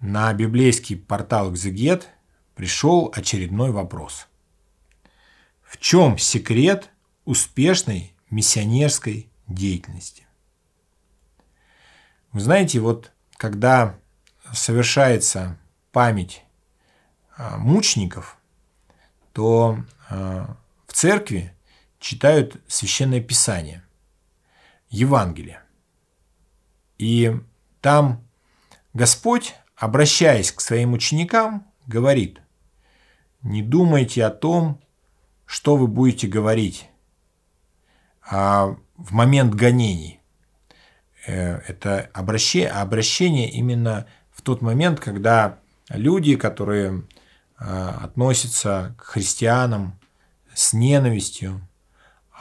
На библейский портал «Экзегет» пришел очередной вопрос. В чем секрет успешной миссионерской деятельности? Вы знаете, вот когда совершается память а, мучеников, то а, в церкви читают Священное Писание, Евангелие. И там Господь обращаясь к своим ученикам, говорит, не думайте о том, что вы будете говорить а в момент гонений. Э, это обращение, обращение именно в тот момент, когда люди, которые а, относятся к христианам с ненавистью,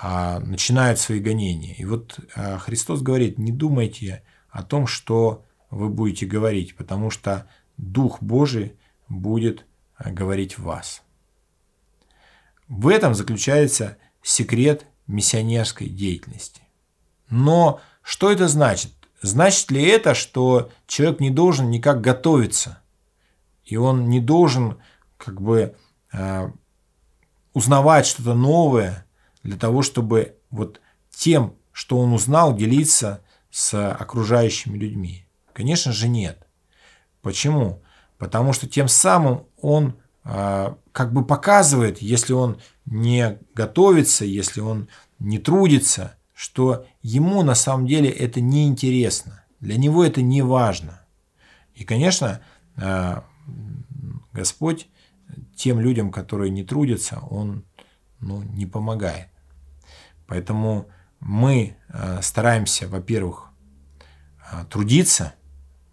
а, начинают свои гонения. И вот а, Христос говорит, не думайте о том, что вы будете говорить, потому что Дух Божий будет э, говорить в вас. В этом заключается секрет миссионерской деятельности. Но что это значит? Значит ли это, что человек не должен никак готовиться? И он не должен как бы э, узнавать что-то новое для того, чтобы вот тем, что он узнал, делиться с окружающими людьми. Конечно же нет. Почему? Потому что тем самым он э, как бы показывает, если он не готовится, если он не трудится, что ему на самом деле это неинтересно. Для него это не важно. И, конечно, э, Господь тем людям, которые не трудятся, он ну, не помогает. Поэтому мы а, стараемся, во-первых, трудиться –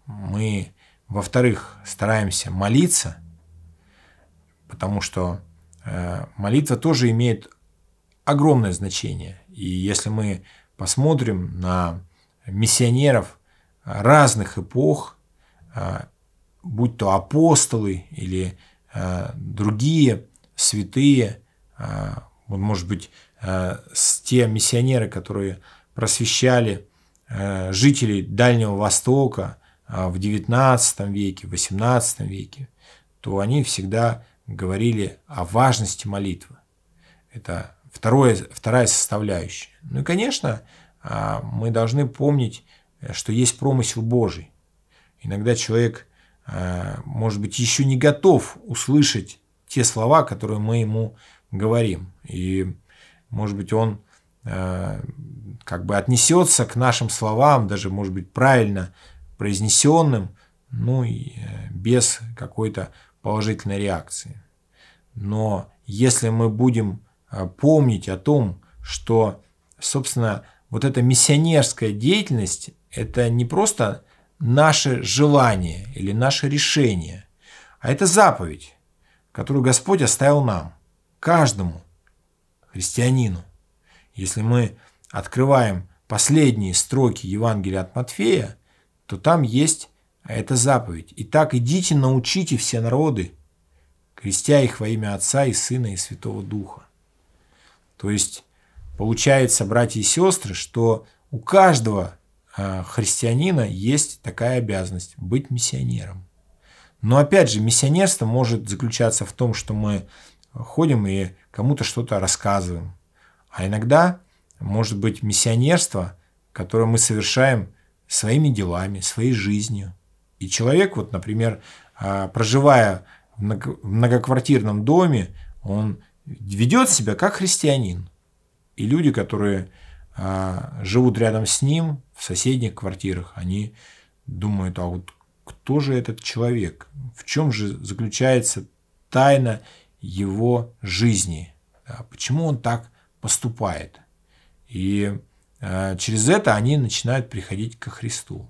мы, во-вторых, стараемся молиться, потому что э, молитва тоже имеет огромное значение. И если мы посмотрим на миссионеров разных эпох, э, будь то апостолы или э, другие святые, может быть, те миссионеры, которые просвещали жителей Дальнего Востока, а, в XIX веке, в XVIII веке, то они всегда говорили о важности молитвы. Это второе, вторая составляющая. Ну и, конечно, а, мы должны помнить, что есть промысел Божий. Иногда человек, а, может быть, еще не готов услышать те слова, которые мы ему говорим. И, может быть, он как бы отнесется к нашим словам, даже, может быть, правильно произнесенным, ну и э, без какой-то положительной реакции. Но если мы будем э, помнить о том, что, собственно, вот эта миссионерская деятельность – это не просто наше желание или наше решение, а это заповедь, которую Господь оставил нам, каждому христианину. Если мы открываем последние строки Евангелия от Матфея, то там есть, а это заповедь. Итак, идите, научите все народы, крестя их во имя Отца и Сына и Святого Духа. То есть, получается, братья и сестры, что у каждого а, христианина есть такая обязанность – быть миссионером. Но опять же, миссионерство может заключаться в том, что мы ходим и кому-то что-то рассказываем. А иногда может быть миссионерство, которое мы совершаем – своими делами, своей жизнью. И человек, вот, например, а, проживая в многоквартирном доме, он ведет себя как христианин. И люди, которые а, живут рядом с ним в соседних квартирах, они думают, а вот кто же этот человек? В чем же заключается тайна его жизни? А почему он так поступает? И Э, через это они начинают приходить ко Христу.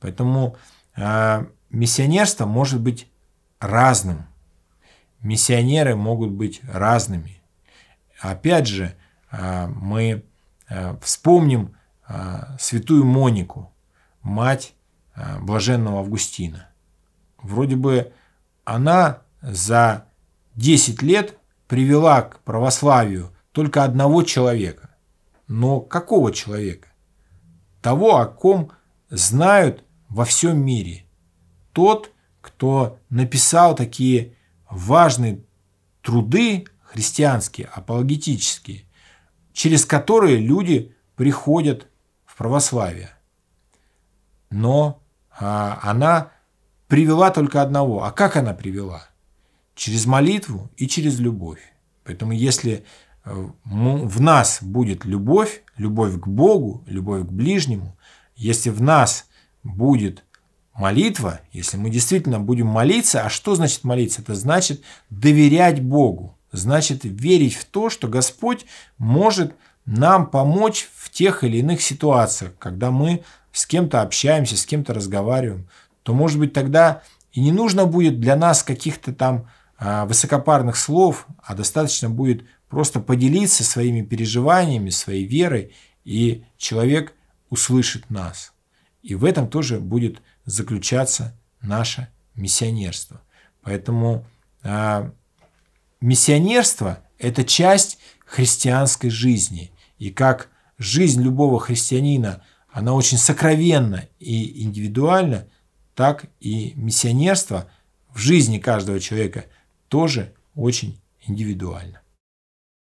Поэтому э, миссионерство может быть разным. Миссионеры могут быть разными. Опять же, э, мы вспомним святую Монику, мать блаженного Августина. Вроде бы она за 10 лет привела к православию только одного человека. Но какого человека? Того, о ком знают во всем мире. Тот, кто написал такие важные труды христианские, апологетические, через которые люди приходят в православие. Но а, она привела только одного. А как она привела? Через молитву и через любовь. Поэтому если в нас будет любовь, любовь к Богу, любовь к ближнему, если в нас будет молитва, если мы действительно будем молиться, а что значит молиться? Это значит доверять Богу, значит верить в то, что Господь может нам помочь в тех или иных ситуациях, когда мы с кем-то общаемся, с кем-то разговариваем, то, может быть, тогда и не нужно будет для нас каких-то там а, высокопарных слов, а достаточно будет Просто поделиться своими переживаниями, своей верой, и человек услышит нас. И в этом тоже будет заключаться наше миссионерство. Поэтому э, миссионерство – это часть христианской жизни. И как жизнь любого христианина, она очень сокровенна и индивидуальна, так и миссионерство в жизни каждого человека тоже очень индивидуально.